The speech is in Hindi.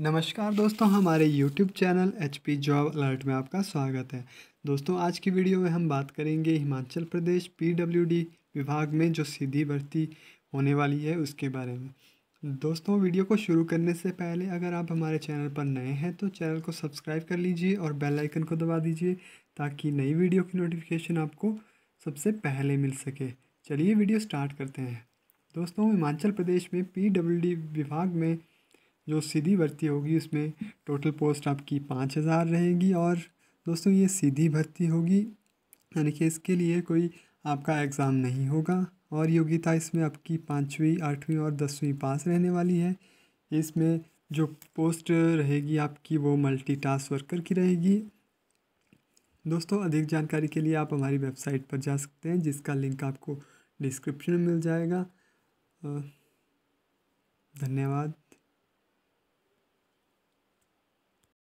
नमस्कार दोस्तों हमारे YouTube channel H P job alert में आपका स्वागत है दोस्तों आज की वीडियो में हम बात करेंगे हिमाचल प्रदेश डी विभाग में जो सीधी भर्ती होने वाली है उसके बारे में दोस्तों वीडियो को शुरू करने से पहले अगर आप हमारे चैनल पर नए हैं तो चैनल को सब्सक्राइब कर लीजिए और बेल आइकन को दबा दीजिए ताकि नई वीडियो की नोटिफिकेशन आपको सबसे पहले मिल सके चलिए वीडियो स्टार्ट करते हैं दोस्तों हिमाचल प्रदेश में डी विभाग में जो सीधी भर्ती होगी उसमें टोटल पोस्ट आपकी पाँच हज़ार रहेगी और दोस्तों ये सीधी भर्ती होगी यानी कि इसके लिए कोई आपका एग्ज़ाम नहीं होगा और योग्यता इसमें आपकी पाँचवीं आठवीं और दसवीं पास रहने वाली है इसमें जो पोस्ट रहेगी आपकी वो मल्टीटास्क वर्कर की रहेगी दोस्तों अधिक जानकारी के लिए आप हमारी वेबसाइट पर जा सकते हैं जिसका लिंक आपको डिस्क्रिप्शन में मिल जाएगा धन्यवाद